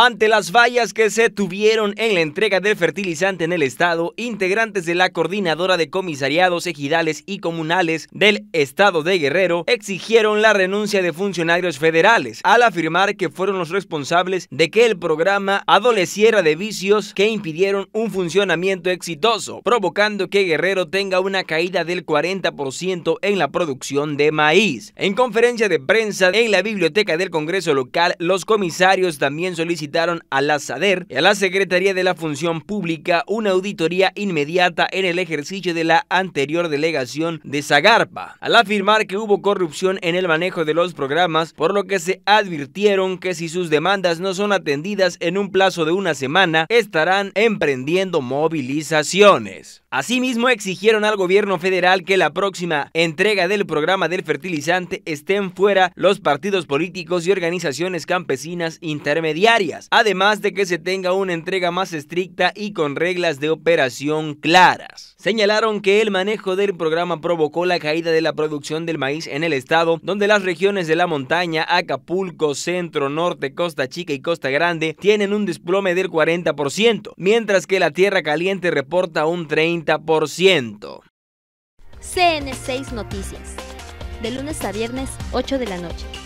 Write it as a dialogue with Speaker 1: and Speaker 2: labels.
Speaker 1: Ante las fallas que se tuvieron en la entrega del fertilizante en el estado, integrantes de la Coordinadora de Comisariados Ejidales y Comunales del estado de Guerrero exigieron la renuncia de funcionarios federales, al afirmar que fueron los responsables de que el programa adoleciera de vicios que impidieron un funcionamiento exitoso, provocando que Guerrero tenga una caída del 40% en la producción de maíz. En conferencia de prensa en la biblioteca del Congreso local, los comisarios también solicitaron al a la SADER y a la Secretaría de la Función Pública una auditoría inmediata en el ejercicio de la anterior delegación de Zagarpa, al afirmar que hubo corrupción en el manejo de los programas, por lo que se advirtieron que si sus demandas no son atendidas en un plazo de una semana, estarán emprendiendo movilizaciones. Asimismo, exigieron al gobierno federal que la próxima entrega del programa del fertilizante estén fuera los partidos políticos y organizaciones campesinas intermediarias además de que se tenga una entrega más estricta y con reglas de operación claras. Señalaron que el manejo del programa provocó la caída de la producción del maíz en el estado, donde las regiones de la montaña, Acapulco, Centro, Norte, Costa Chica y Costa Grande tienen un desplome del 40%, mientras que la Tierra Caliente reporta un 30%.
Speaker 2: CN6 Noticias, de lunes a viernes, 8 de la noche.